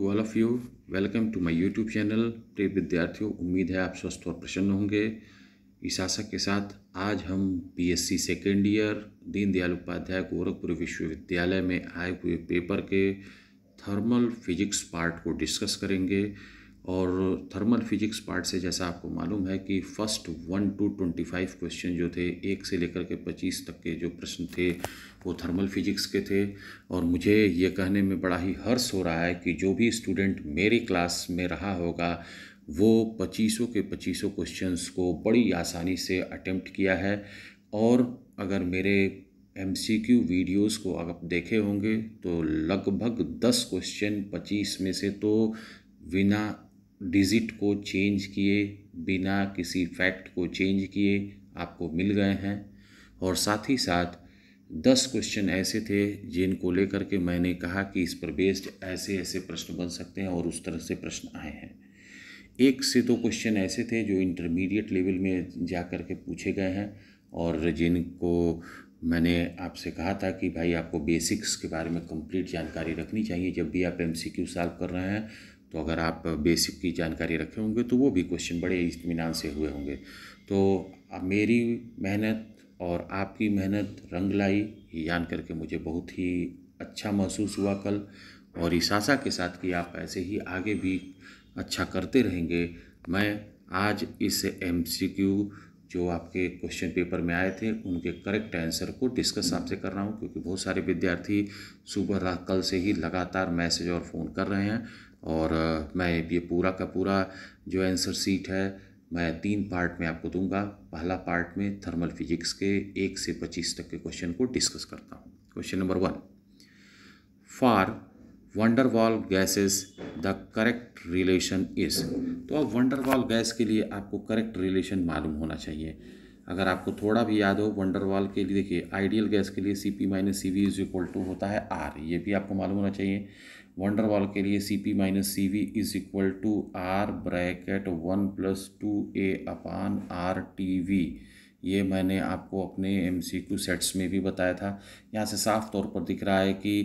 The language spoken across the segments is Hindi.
to all of you welcome to my YouTube channel प्रिय विद्यार्थियों उम्मीद है आप स्वस्थ और प्रसन्न होंगे इस आशा के साथ आज हम BSc second year Deendayal Upadhyay Gorakhpur विश्वविद्यालय में आए हुए पेपर के थर्मल फिजिक्स पार्ट को डिस्कस करेंगे और थर्मल फिजिक्स पार्ट से जैसा आपको मालूम है कि first one two twenty five question जो थे एक से लेकर के पच्चीस तक के जो प्रश्न थे वो थर्मल फिजिक्स के थे और मुझे ये कहने में बड़ा ही हर्ष हो रहा है कि जो भी स्टूडेंट मेरी क्लास में रहा होगा वो पच्चीसों के पच्चीसों क्वेश्चंस को बड़ी आसानी से अटेम्प्ट किया है और अगर मेरे एम सी क्यू वीडियोज़ को अगर देखे होंगे तो लगभग दस क्वेश्चन पच्चीस में से तो बिना डिजिट को चेंज किए बिना किसी फैक्ट को चेंज किए आपको मिल गए हैं और साथ ही साथ दस क्वेश्चन ऐसे थे जिनको लेकर के मैंने कहा कि इस पर बेस्ड ऐसे ऐसे प्रश्न बन सकते हैं और उस तरह से प्रश्न आए हैं एक से दो क्वेश्चन ऐसे थे जो इंटरमीडिएट लेवल में जा कर के पूछे गए हैं और जिनको मैंने आपसे कहा था कि भाई आपको बेसिक्स के बारे में कंप्लीट जानकारी रखनी चाहिए जब भी आप एम सॉल्व कर रहे हैं तो अगर आप बेसिक की जानकारी रखे होंगे तो वो भी क्वेश्चन बड़े इतमान से हुए होंगे तो मेरी मेहनत और आपकी मेहनत रंग लाई ये जान करके मुझे बहुत ही अच्छा महसूस हुआ कल और इस आशा के साथ कि आप ऐसे ही आगे भी अच्छा करते रहेंगे मैं आज इस एम जो आपके क्वेश्चन पेपर में आए थे उनके करेक्ट आंसर को डिस्कस आपसे कर रहा हूँ क्योंकि बहुत सारे विद्यार्थी सुबह कल से ही लगातार मैसेज और फ़ोन कर रहे हैं और मैं ये पूरा का पूरा जो आंसर सीट है मैं तीन पार्ट में आपको दूंगा पहला पार्ट में थर्मल फिजिक्स के एक से पच्चीस तक के क्वेश्चन को डिस्कस करता हूँ question number one for van der Waals gases the correct relation is तो अब वंडरवॉल गैस के लिए आपको करेक्ट रिलेशन मालूम होना चाहिए अगर आपको थोड़ा भी याद हो वंडरवाल के लिए देखिए आइडियल गैस के लिए C P minus C V is equal to होता है आर ये भी आपको मालूम होना चाहिए वंडरवाल के लिए C P minus C V is equal to R bracket one plus two A upon R T V ये मैंने आपको अपने एम सी क्यू सेट्स में भी बताया था यहाँ से साफ तौर पर दिख रहा है कि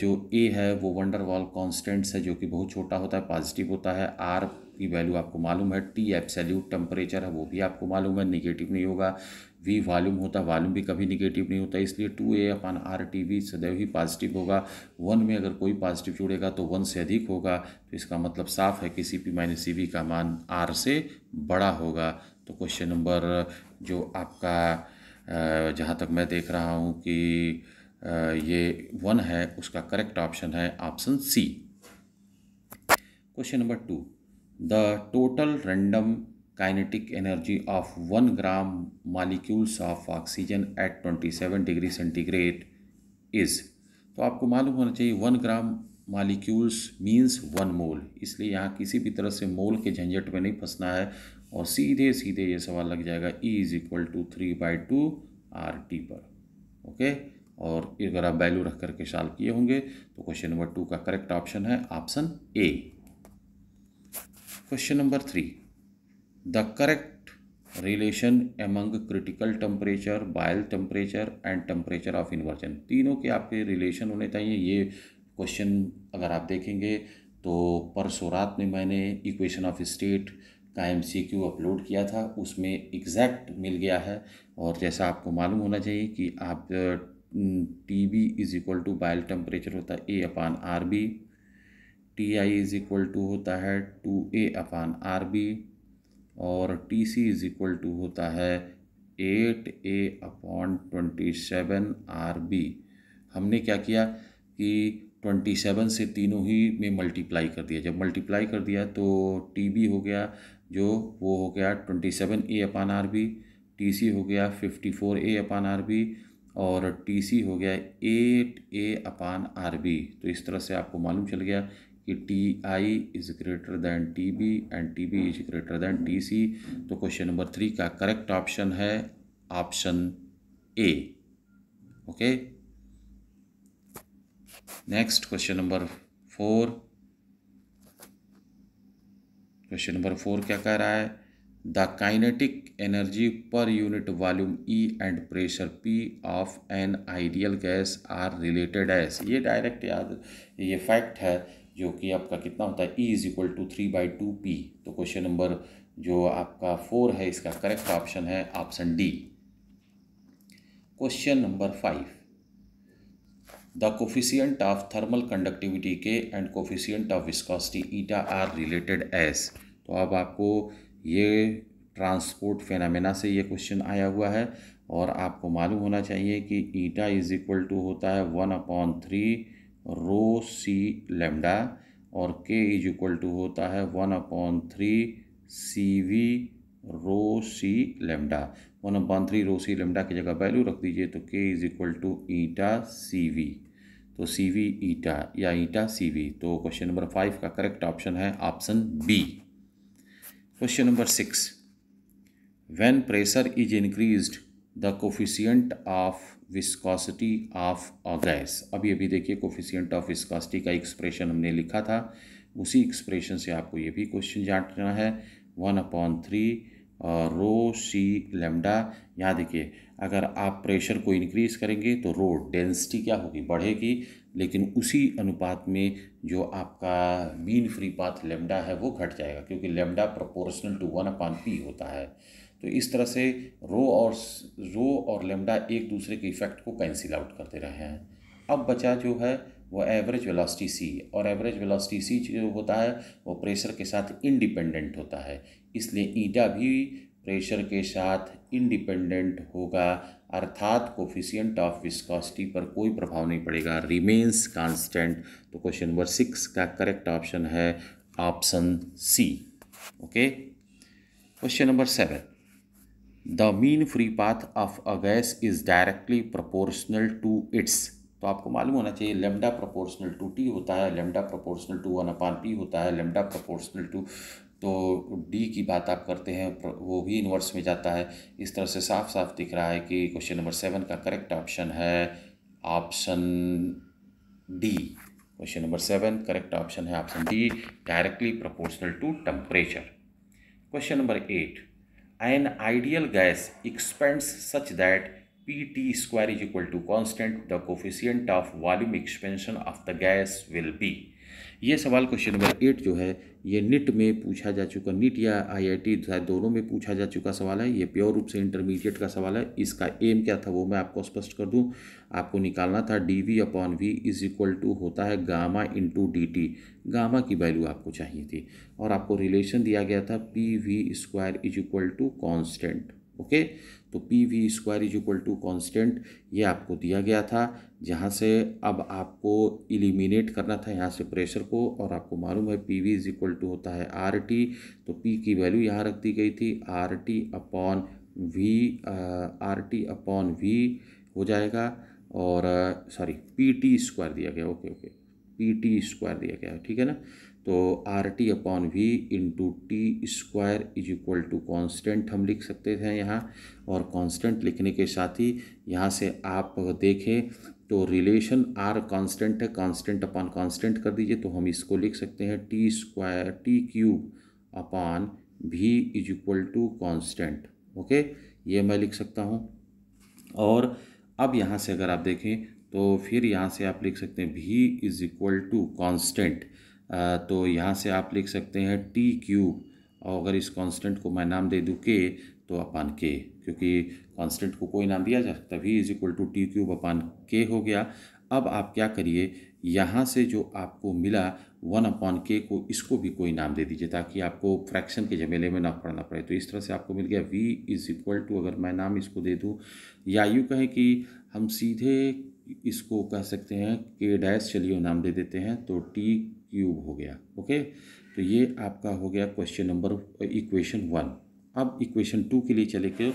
जो ए है वो वंडरवाल कॉन्स्टेंट्स है जो कि बहुत छोटा होता है पॉजिटिव होता है आर की वैल्यू आपको मालूम है टी सेल्यूट टेम्परेचर है वो भी आपको मालूम है निगेटिव नहीं होगा वी वॉल्यूम होता वॉल्यूम भी कभी निगेटिव नहीं होता इसलिए two A upon R T V सदैव ही पॉजिटिव होगा वन में अगर कोई पॉजिटिव जुड़ेगा तो वन से अधिक होगा तो इसका मतलब साफ है कि C P minus C V का मान आर से बड़ा होगा तो क्वेश्चन नंबर जो आपका जहाँ तक मैं देख रहा हूँ कि ये वन है उसका करेक्ट ऑप्शन है option C question number two the total random kinetic energy of 1 gram molecules of oxygen at 27 degree centigrade is तो आपको मालूम होना चाहिए one gram molecules means one mole इसलिए यहाँ किसी भी तरह से मोल के झंझट में नहीं फंसना है और सीधे सीधे ये सवाल लग जाएगा E is equal to three by two R T पर ओके और अगर आप वैल्यू रख करके सॉल्व किए होंगे तो क्वेश्चन नंबर टू का करेक्ट ऑप्शन है option A question number three the correct relation among critical temperature Boyle temperature and temperature of inversion तीनों के आपके रिलेशन होने चाहिए ये क्वेश्चन अगर आप देखेंगे तो परसों रात में मैंने इक्वेशन ऑफ स्टेट का एम सी क्यू अपलोड किया था उसमें एग्जैक्ट मिल गया है और जैसा आपको मालूम होना चाहिए कि आप T B is equal to Boyle temperature होता है A upon R B T I is equal to होता है two A upon R B और T C is equal to होता है eight A upon twenty seven R B हमने क्या किया कि ट्वेंटी सेवन से तीनों ही में मल्टीप्लाई कर दिया जब मल्टीप्लाई कर दिया तो टी बी हो गया जो वो हो गया twenty seven A upon R B T C हो गया fifty four A upon R B और टी सी हो गया eight A upon R B तो इस तरह से आपको मालूम चल गया कि T I is greater than T B and T B is greater than T C तो क्वेश्चन नंबर थ्री का करेक्ट ऑप्शन है option A okay next question number four question number four क्या कह रहा है the kinetic energy per unit volume E and pressure P of an ideal gas are related as ये डायरेक्ट याद ये फैक्ट है जो कि आपका कितना होता है E is equal to three by two P तो क्वेश्चन नंबर जो आपका फोर है इसका करेक्ट ऑप्शन है option D question number five the coefficient of thermal conductivity K and coefficient of viscosity eta are related as तो अब आपको ये ट्रांसपोर्ट फेनामिना से ये क्वेश्चन आया हुआ है और आपको मालूम होना चाहिए कि ईटा इज इक्वल टू होता है one upon three rho C lambda और के इज इक्वल टू होता है one upon three C V rho C lambda one upon three rho C lambda की जगह वैल्यू रख दीजिए तो K is equal to eta C V तो सी वी ईटा या ईटा सी वी तो क्वेश्चन नंबर फाइव का करेक्ट ऑप्शन है option B question number six when pressure is increased the coefficient of viscosity of a gas अभी अभी देखिए कोफिशियंट ऑफ विस्कॉसिटी का एक्सप्रेशन हमने लिखा था उसी एक्सप्रेशन से आपको ये भी क्वेश्चन जानना है one upon three rho C lambda यहाँ देखिए अगर आप प्रेशर को इंक्रीज़ करेंगे तो रो डेंसिटी क्या होगी बढ़ेगी लेकिन उसी अनुपात में जो आपका मीन फ्री पाथ लेमडा है वो घट जाएगा क्योंकि lambda proportional to one upon P होता है तो इस तरह से रो और रो और लेमडा एक दूसरे के इफेक्ट को कैंसिल आउट करते रहे हैं अब बचा जो है वह एवरेज वेलोसिटी सी और एवरेज वेलोसिटी सी जो होता है वो प्रेशर के साथ इंडिपेंडेंट होता है इसलिए ईटा भी प्रेशर के साथ इंडिपेंडेंट होगा अर्थात कोफिशियंट ऑफ विस्कोसिटी पर कोई प्रभाव नहीं पड़ेगा रिमेन्स कांस्टेंट तो क्वेश्चन नंबर सिक्स का करेक्ट ऑप्शन है option C okay question number seven the mean free path of a gas is directly proportional to its तो आपको मालूम होना चाहिए लेमडा प्रोपोर्शनल टू टी होता है lambda proportional to one upon P होता है लेमडा प्रोपोर्शनल टू तो डी की बात आप करते हैं वो भी इन्वर्स में जाता है इस तरह से साफ साफ दिख रहा है कि क्वेश्चन नंबर सेवन का करेक्ट ऑप्शन है option D question number seven correct option है option D directly proportional to temperature question number eight an ideal gas expands such that Pt square is equal to constant, the coefficient of volume expansion of the gas will be ये सवाल क्वेश्चन नंबर एट जो है ये निट में पूछा जा चुका निट या आईआईटी आई दोनों में पूछा जा चुका सवाल है ये प्योर रूप से इंटरमीडिएट का सवाल है इसका एम क्या था वो मैं आपको स्पष्ट कर दूं आपको निकालना था D V upon V is equal to होता है gamma into D T gamma की वैल्यू आपको चाहिए थी और आपको रिलेशन दिया गया था P V square is equal to constant okay तो P V square is equal to constant ये आपको दिया गया था जहाँ से अब आपको इलिमिनेट करना था यहाँ से प्रेशर को और आपको मालूम है P V is equal to होता है आर टी तो पी की वैल्यू यहाँ रख दी गई थी R T upon V R T upon V हो जाएगा और सॉरी पी टी स्क्वायर दिया गया okay okay P T square दिया गया ठीक है ना तो R T upon V into T square is equal to constant हम लिख सकते थे यहाँ और कॉन्स्टेंट लिखने के साथ ही यहाँ से आप देखें तो रिलेशन आर कॉन्स्टेंट है कॉन्स्टेंट अपॉन कॉन्स्टेंट कर दीजिए तो हम इसको लिख सकते हैं T square T cube upon V is equal to constant okay ये मैं लिख सकता हूँ और अब यहाँ से अगर आप देखें तो फिर यहाँ से आप लिख सकते हैं भी इज इक्वल टू कॉन्स्टेंट तो यहाँ से आप लिख सकते हैं टी क्यूब और अगर इस कांस्टेंट को मैं नाम दे दूँ के तो अपान के क्योंकि कांस्टेंट को कोई नाम दिया जा सकता V is equal to T cube upon के हो गया अब आप क्या करिए यहाँ से जो आपको मिला वन अपॉन के को इसको भी कोई नाम दे दीजिए ताकि आपको फ्रैक्शन के झमेले में ना पड़ना पड़े तो इस तरह से आपको मिल गया वी इज़ इक्वल टू अगर मैं नाम इसको दे दूँ या यूँ कहें कि हम सीधे इसको कह सकते हैं के डैश चलिए नाम दे देते हैं तो टी क्यूब हो गया ओके तो ये आपका हो गया क्वेश्चन नंबर इक्वेशन वन अब इक्वेशन टू के लिए चले के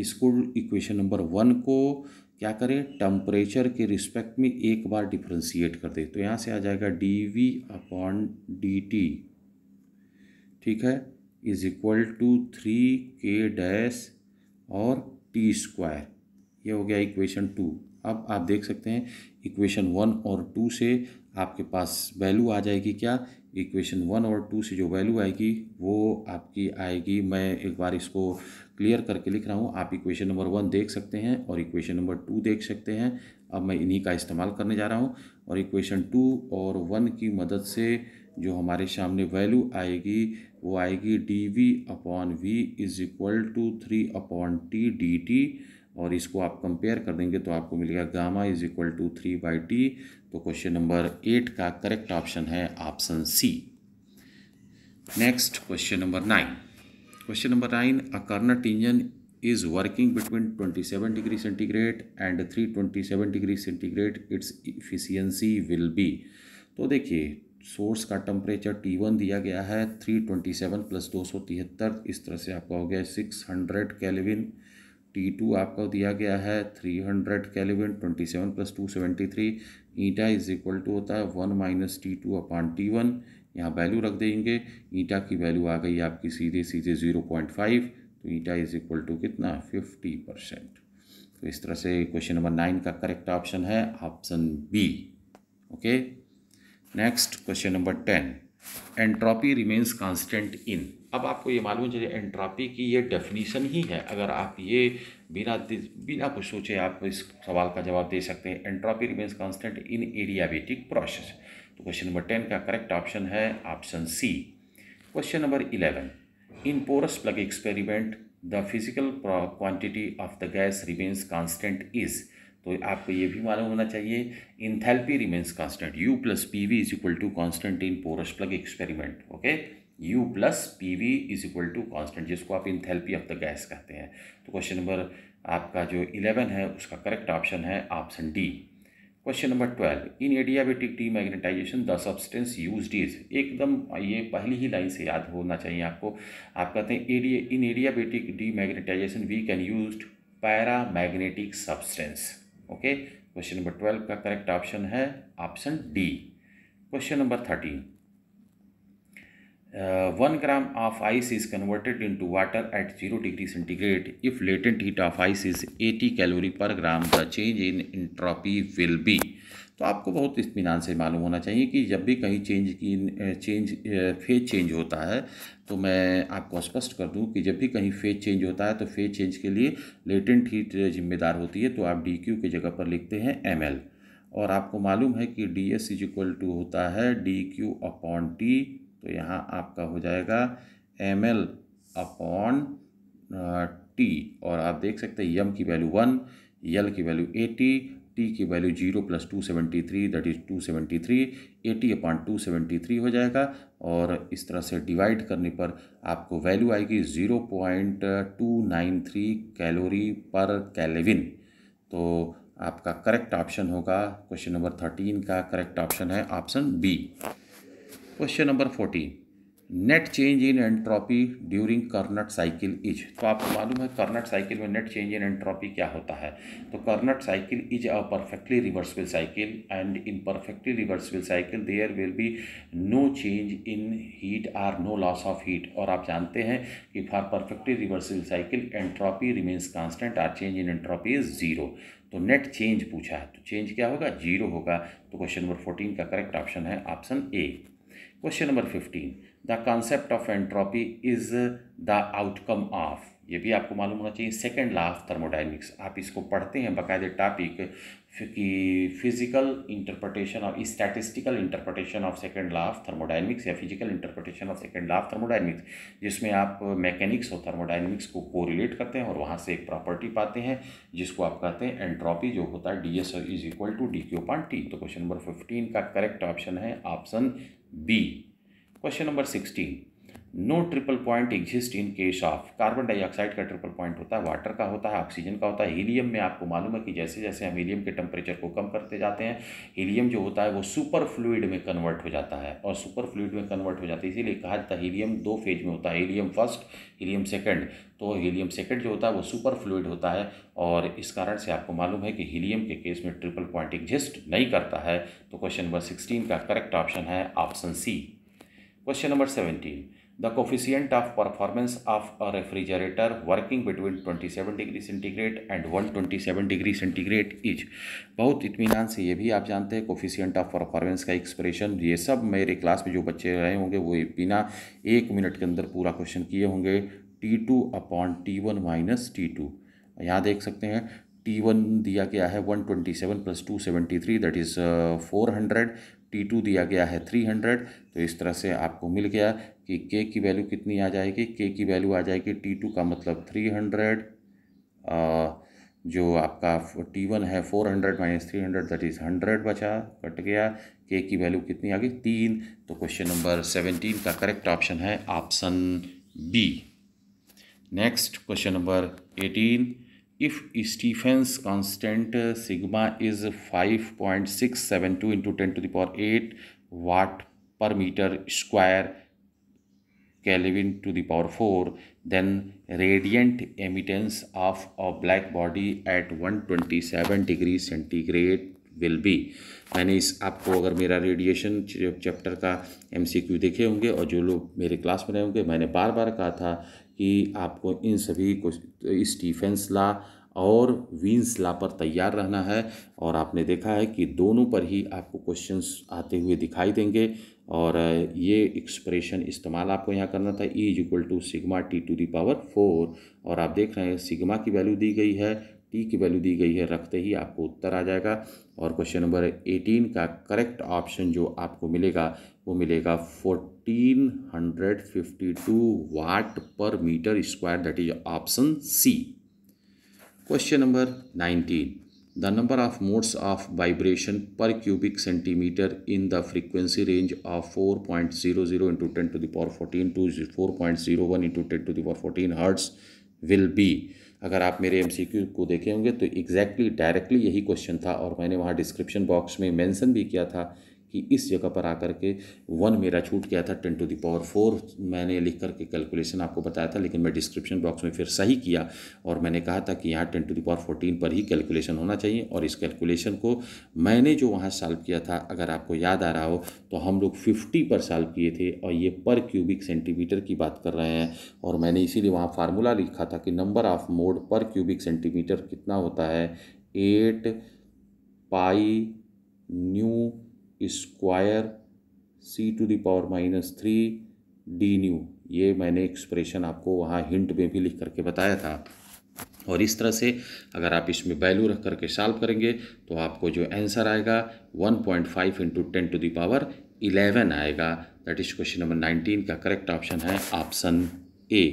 इसको इक्वेशन नंबर वन को क्या करें टम्परेचर के रिस्पेक्ट में एक बार डिफ्रेंशिएट कर दे तो यहाँ से आ जाएगा D V upon D T ठीक है is equal to three K dash और टी स्क्वायर ये हो गया इक्वेशन टू अब आप देख सकते हैं इक्वेशन वन और टू से आपके पास वैल्यू आ जाएगी क्या इक्वेशन वन और टू से जो वैल्यू आएगी वो आपकी आएगी मैं एक बार इसको क्लियर करके लिख रहा हूँ आप इक्वेशन नंबर वन देख सकते हैं और इक्वेशन नंबर टू देख सकते हैं अब मैं इन्हीं का इस्तेमाल करने जा रहा हूँ और इक्वेशन टू और वन की मदद से जो हमारे सामने वैल्यू आएगी वो आएगी D V upon V is equal to three upon T D T और इसको आप कंपेयर कर देंगे तो आपको मिलेगा gamma is equal to three by T तो क्वेश्चन नंबर एट का करेक्ट ऑप्शन है option C next question number nine question number nine a Carnot engine is working twenty seven degree centigrade and three twenty seven degree centigrade its efficiency will be तो देखिए सोर्स का टेम्परेचर टी वन दिया गया है थ्री ट्वेंटी सेवन प्लस दो सौ तिहत्तर इस तरह से आपका हो गया six hundred kelvin T two आपका दिया गया है three hundred kelvin twenty seven plus two seventy three eta is equal to होता है one minus T two upon T one यहाँ वैल्यू रख देंगे ईटा की वैल्यू आ गई आपकी सीधे सीधे ज़ीरो पॉइंट फाइव तो ईटा इज इक्वल टू कितना फिफ्टी परसेंट तो इस तरह से क्वेश्चन नंबर नाइन का करेक्ट ऑप्शन है option B okay next question number ten entropy remains constant in अब आपको ये मालूम चाहिए एंट्रॉपी की ये डेफिनीशन ही है अगर आप ये बिना बिना कुछ सोचे आप इस सवाल का जवाब दे सकते हैं entropy remains constant in adiabatic process तो क्वेश्चन नंबर टेन का करेक्ट ऑप्शन है option C question number eleven in porous plug experiment the physical quantity of the gas remains constant is तो आपको ये भी मालूम होना चाहिए enthalpy remains constant U plus P V is equal to constant in porous plug experiment okay U plus P V is equal to constant जिसको आप इंथैल्पी ऑफ द गैस कहते हैं तो क्वेश्चन नंबर आपका जो इलेवन है उसका करेक्ट ऑप्शन है option D question number twelve in adiabatic demagnetization the substance used is एकदम ये पहली ही लाइन से याद होना चाहिए आपको आप कहते हैं एडिया in adiabatic demagnetization we can use paramagnetic substance okay question number twelve का करेक्ट ऑप्शन है option D question number thirteen one gram of ice is converted into water at zero degree centigrade if latent heat of ice is eighty calorie per gram the change in entropy will be तो आपको बहुत इतमान से मालूम होना चाहिए कि जब भी कहीं चेंज की चेंज फेज चेंज होता है तो मैं आपको स्पष्ट कर दूं कि जब भी कहीं फेज चेंज होता है तो फेज चेंज के लिए लेटेंट हीट जिम्मेदार होती है तो आप डी क्यू की जगह पर लिखते हैं एम एल और आपको मालूम है कि D S is equal to होता है डी क्यू अपॉन टी तो यहाँ आपका हो जाएगा एम एल अपॉन टी और आप देख सकते हैं यम की वैल्यू वन यल की वैल्यू एटी टी की value zero plus two seventy three that is two seventy three eighty upon two seventy three हो जाएगा और इस तरह से डिवाइड करने पर आपको वैल्यू आएगी zero point two nine three calorie per kelvin तो आपका करेक्ट ऑप्शन होगा क्वेश्चन नंबर थर्टीन का करेक्ट ऑप्शन है option B question number fourteen net change in entropy during Carnot cycle is तो आपको मालूम है कर्नट साइकिल में नेट चेंज इन एंट्रॉपी क्या होता है तो Carnot cycle is a perfectly reversible cycle and in perfectly reversible cycle there will be no change in heat or no loss of heat और आप जानते हैं कि for perfectly reversible cycle entropy remains constant or change in entropy is zero तो नेट चेंज पूछा है तो चेंज क्या होगा जीरो होगा तो क्वेश्चन नंबर फोर्टीन का करेक्ट ऑप्शन है option A question number fifteen the concept of entropy is the outcome of ये भी आपको मालूम होना चाहिए सेकेंड लॉ ऑफ थर्मोडाइनमिक्स आप इसको पढ़ते हैं बाकायदे टॉपिक कि physical interpretation of statistical interpretation of second law of thermodynamics या physical interpretation of second law of thermodynamics जिसमें आप मैकेनिक्स और थर्मोडाइनमिक्स को कोरिलेट करते हैं और वहाँ से एक प्रॉपर्टी पाते हैं जिसको आप कहते हैं एंट्रोपी जो होता है D S is equal to D Q point T तो क्वेश्चन नंबर फिफ्टीन का करेक्ट ऑप्शन है option B question number sixteen no triple point exist in case of carbon dioxide का ट्रिपल पॉइंट होता है वाटर का होता है ऑक्सीजन का होता है हीलियम में आपको मालूम है कि जैसे जैसे हम हीलियम के टेम्परेचर को कम करते जाते हैं हीलियम जो होता है वो सुपर फ्लूड में कन्वर्ट हो जाता है और सुपर फ्लूड में कन्वर्ट हो जाता है इसीलिए कहा जाता है हीलियम दो फेज में होता है हीलियम फर्स्ट हीलियम सेकेंड तो हीलियम सेकेंड जो होता है वो सुपर फ्लूइड होता है और इस कारण से आपको मालूम है कि हीलियम के केस में ट्रिपल पॉइंट एग्जिस्ट नहीं करता है तो क्वेश्चन नंबर सिक्सटीन का करेक्ट ऑप्शन है option C question number the coefficient of performance of a refrigerator working between twenty seven degree centigrade and one twenty seven degree centigrade is बहुत इतमान से ये भी आप जानते हैं कोफिशियंट ऑफ परफॉर्मेंस का एक्सप्रेशन ये सब मेरे क्लास में जो बच्चे रहे होंगे वो बिना एक मिनट के अंदर पूरा क्वेश्चन किए होंगे T two upon T one minus T two यहाँ देख सकते हैं टी वन दिया गया है one twenty seven plus two seventy three that is four hundred T two दिया गया है थ्री हंड्रेड तो इस तरह से आपको मिल गया कि के की वैल्यू कितनी आ जाएगी के की वैल्यू आ जाएगी टी टू का मतलब थ्री हंड्रेड जो आपका टी वन है four hundred minus three hundred that is hundred बचा कट गया के की वैल्यू कितनी आ गई तीन तो क्वेश्चन नंबर सेवेंटीन का करेक्ट ऑप्शन है option B next question number eighteen if Stephen's constant sigma is 5.672 into 10 to the power 8 watt per meter square Kelvin to the power 4 then radiant emittance of a black body at 127 degree centigrade will be मैंने इस आपको अगर मेरा रेडिएशन चैप्टर का एमसीक्यू देखे होंगे और जो लोग मेरे क्लास में रहे होंगे मैंने बार बार कहा था कि आपको इन सभी को स्टीफेंस ला और वीन्स ला पर तैयार रहना है और आपने देखा है कि दोनों पर ही आपको क्वेश्चंस आते हुए दिखाई देंगे और ये एक्सप्रेशन इस्तेमाल आपको यहाँ करना था E is equal to sigma T to the power four और आप देख रहे हैं सिग्मा की वैल्यू दी गई है टी की वैल्यू दी गई है रखते ही आपको उत्तर आ जाएगा और क्वेश्चन नंबर एटीन का करेक्ट ऑप्शन जो आपको मिलेगा वो मिलेगा fourteen hundred fifty two watt per metre square that is option C question number nineteen the number of modes of vibration per cubic centimetre in the frequency range of four point zero zero into ten to the power fourteen to four point zero one into ten to the power fourteen hertz will be अगर आप मेरे एमसीक्यू को देखे होंगे तो एग्जैक्टली exactly, डायरेक्टली यही क्वेश्चन था और मैंने वहाँ डिस्क्रिप्शन बॉक्स में मेंशन भी किया था कि इस जगह पर आकर के वन मेरा छूट गया था ten to the power power four मैंने लिख करके कैलकुलेशन आपको बताया था लेकिन मैं डिस्क्रिप्शन बॉक्स में फिर सही किया और मैंने कहा था कि यहाँ ten to the power fourteen पर ही कैलकुलेशन होना चाहिए और इस कैलकुलेशन को मैंने जो वहाँ सॉल्व किया था अगर आपको याद आ रहा हो तो हम लोग फिफ्टी पर सॉल्व किए थे और ये पर क्यूबिक सेंटीमीटर की बात कर रहे हैं और मैंने इसीलिए वहाँ फार्मूला लिखा था कि number of mode per cubic centimetre कितना होता है eight pi nu square C to the power minus three D nu ये मैंने एक्सप्रेशन आपको वहाँ हिंट में भी लिख करके बताया था और इस तरह से अगर आप इसमें वैल्यू रख करके सॉल्व करेंगे तो आपको जो आंसर आएगा 1.5 point five into ten to the power eleven आएगा दैट इज क्वेश्चन नंबर 19 का करेक्ट ऑप्शन है option A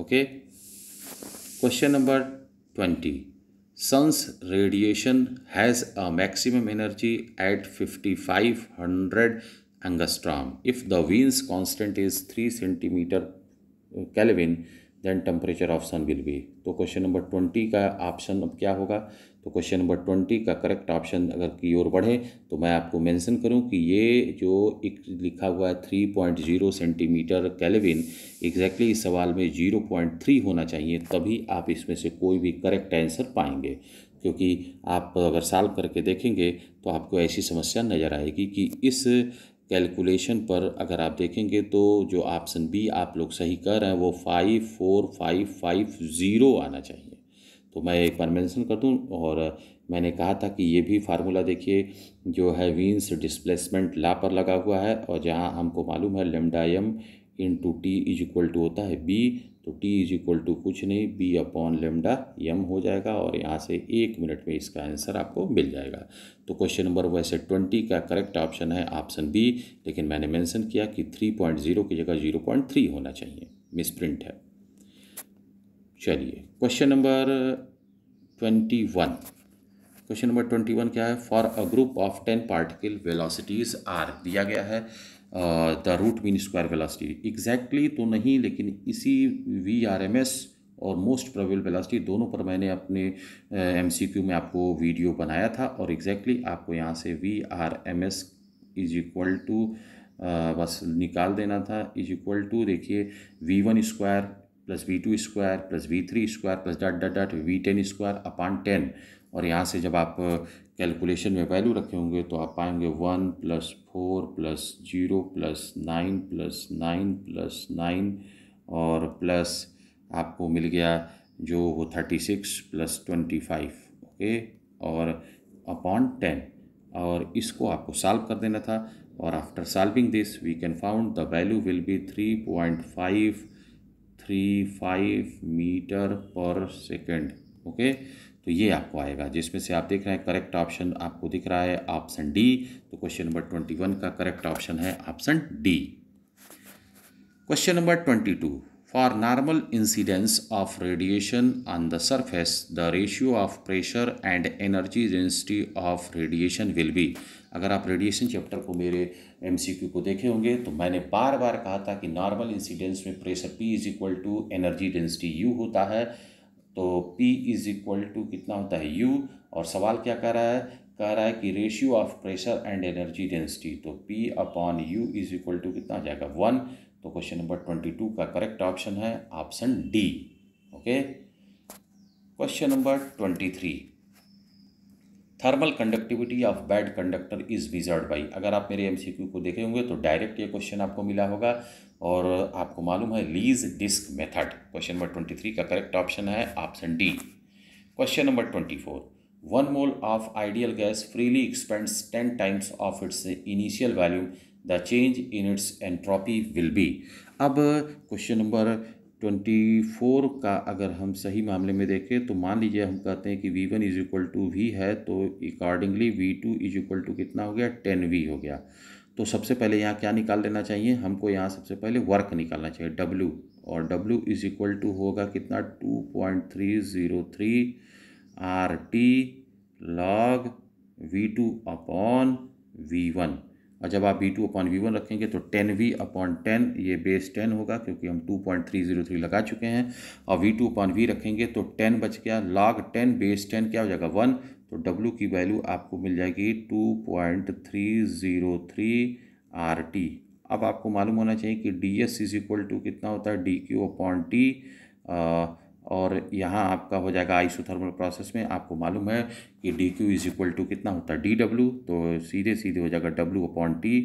okay question number twenty sun's radiation has a maximum energy at fifty five hundred angstrom if the Wien's constant is three centimetre kelvin then temperature of sun will be तो क्वेश्चन नंबर ट्वेंटी का ऑप्शन अब क्या होगा तो क्वेश्चन नंबर ट्वेंटी का करेक्ट ऑप्शन अगर की ओर बढ़े तो मैं आपको मेंशन करूं कि ये जो एक लिखा हुआ है three point zero centimetre kelvin exactly इस सवाल में जीरो पॉइंट थ्री होना चाहिए तभी आप इसमें से कोई भी करेक्ट आंसर पाएंगे क्योंकि आप अगर सॉल्व करके देखेंगे तो आपको ऐसी समस्या नज़र आएगी कि इस कैलकुलेशन पर अगर आप देखेंगे तो जो ऑप्शन बी आप लोग सही कर रहे हैं वो five four five five zero आना चाहिए तो मैं एक बार मेंशन कर दूं और मैंने कहा था कि ये भी फार्मूला देखिए जो है वीन्स डिस्प्लेसमेंट ला पर लगा हुआ है और जहाँ हमको मालूम है lambda M into T is equal to होता है बी तो टी इज इक्वल टू कुछ नहीं बी अपॉन लेमडा यम हो जाएगा और यहाँ से एक मिनट में इसका आंसर आपको मिल जाएगा तो क्वेश्चन नंबर वैसे ट्वेंटी का करेक्ट ऑप्शन है ऑप्शन बी लेकिन मैंने मेंशन किया कि थ्री पॉइंट ज़ीरो की जगह ज़ीरो पॉइंट थ्री होना चाहिए मिसप्रिंट है चलिए question number twenty one question number twenty one क्या है for a group of ten particle velocities are दिया गया है the root mean square velocity exactly तो नहीं लेकिन इसी वी आर एम एस और मोस्ट प्रोबेबल वेलोसिटी दोनों पर मैंने अपने एम सी क्यू में आपको वीडियो बनाया था और एग्जैक्टली exactly आपको यहाँ से V R M S is equal to बस निकाल देना था इज इक्वल टू देखिए V one square plus V two square plus V three square plus dot dot dot V ten square upon ten और यहाँ से जब आप कैलकुलेशन uh, में वैल्यू रखे होंगे तो आप पाएंगे one plus four plus zero plus nine plus nine plus nine और प्लस आपको मिल गया जो वो thirty six plus twenty five okay और अपॉन टेन और इसको आपको सॉल्व कर देना था और after solving this we can found the value will be three point five three five meter per second okay तो ये आपको आएगा जिसमें से आप देख रहे हैं करेक्ट ऑप्शन आपको दिख रहा है ऑप्शन डी तो क्वेश्चन नंबर ट्वेंटी वन का करेक्ट ऑप्शन है option D question number twenty two for normal incidence of radiation on the surface the ratio of pressure and energy density of radiation will be अगर आप रेडिएशन चैप्टर को मेरे एम सी क्यू को देखे होंगे तो मैंने बार बार कहा था कि नॉर्मल इंसिडेंस में pressure P is equal to energy density U होता है तो पी इज इक्वल टू कितना होता है यू और सवाल क्या कह रहा है कह रहा है कि ratio of pressure and energy density तो P upon U is equal to कितना आ जाएगा वन तो क्वेश्चन नंबर ट्वेंटी टू का करेक्ट ऑप्शन है option D okay question number twenty three thermal conductivity of bad conductor is measured by अगर आप मेरे एम को देखे होंगे तो डायरेक्ट ये क्वेश्चन आपको मिला होगा और आपको मालूम है Lee's disc method question number twenty three का करेक्ट ऑप्शन है option D question number twenty four one mole of ideal gas freely expands ten times of its initial value the change in its entropy will be अब क्वेश्चन नंबर ट्वेंटी फोर का अगर हम सही मामले में देखें तो मान लीजिए हम कहते हैं कि V one is equal to V है तो accordingly V two is equal to कितना हो गया टेन वी हो गया तो सबसे पहले यहाँ क्या निकाल लेना चाहिए हमको यहाँ सबसे पहले वर्क निकालना चाहिए डब्ल्यू और डब्ल्यू इज इक्वल टू होगा कितना two point three zero three R T log V two upon V one और जब आप V two upon V one रखेंगे तो टेन वी अपॉन टेन ये बेस टेन होगा क्योंकि हम two point three zero three लगा चुके हैं और वी टू अपॉन वी रखेंगे तो टेन बच गया लॉग टेन बेस टेन क्या हो जाएगा वन तो डब्ल्यू की वैल्यू आपको मिल जाएगी two point three zero three R T अब आपको मालूम होना चाहिए कि D S is equal to कितना होता है डी क्यू अपॉन टी और यहाँ आपका हो जाएगा आइसोथर्मल प्रोसेस में आपको मालूम है कि D Q is equal to कितना होता है डी डब्ल्यू तो सीधे सीधे हो जाएगा डब्ल्यू अपॉन टी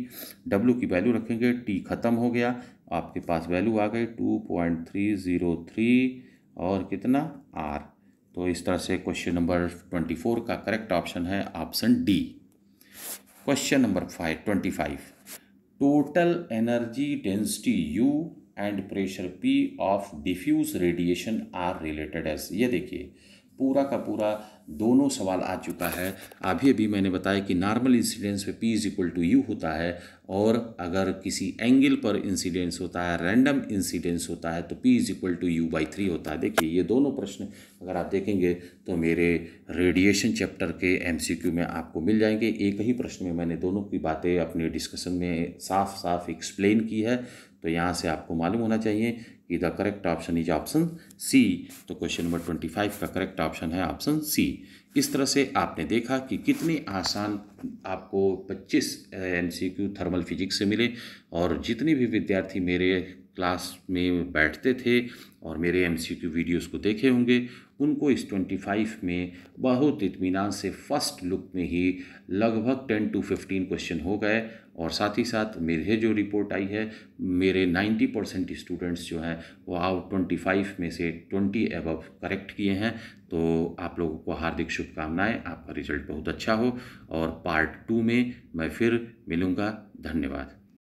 डब्ल्यू की वैल्यू रखेंगे टी ख़त्म हो गया आपके पास वैल्यू आ गई two point three zero three और कितना आर तो इस तरह से क्वेश्चन नंबर ट्वेंटी फोर का करेक्ट ऑप्शन है option D question number five twenty five total energy density U and pressure P of diffuse radiation are related as ये देखिए पूरा का पूरा दोनों सवाल आ चुका है अभी अभी मैंने बताया कि नॉर्मल इंसिडेंस पे P is equal to U होता है और अगर किसी एंगल पर इंसिडेंस होता है रैंडम इंसिडेंस होता है तो P is equal to U by three होता है देखिए ये दोनों प्रश्न अगर आप देखेंगे तो मेरे रेडिएशन चैप्टर के एम में आपको मिल जाएंगे एक ही प्रश्न में मैंने दोनों की बातें अपने डिस्कशन में साफ साफ एक्सप्लेन की है तो यहाँ से आपको मालूम होना चाहिए कि the correct option is option C तो क्वेश्चन नंबर ट्वेंटी फाइव का करेक्ट ऑप्शन है ऑप्शन सी इस तरह से आपने देखा कि कितने आसान आपको 25 एमसीक्यू थर्मल फिजिक्स से मिले और जितने भी विद्यार्थी मेरे क्लास में बैठते थे और मेरे एमसीक्यू वीडियोस को देखे होंगे उनको इस 25 में बहुत इतमान से फर्स्ट लुक में ही लगभग 10 टू 15 क्वेश्चन हो गए और साथ ही साथ मेरे जो रिपोर्ट आई है मेरे 90 परसेंट स्टूडेंट्स जो हैं वो आउट ट्वेंटी फाइव में से ट्वेंटी एबव करेक्ट किए हैं तो आप लोगों को हार्दिक शुभकामनाएं आपका रिजल्ट बहुत अच्छा हो और पार्ट टू में मैं फिर मिलूँगा धन्यवाद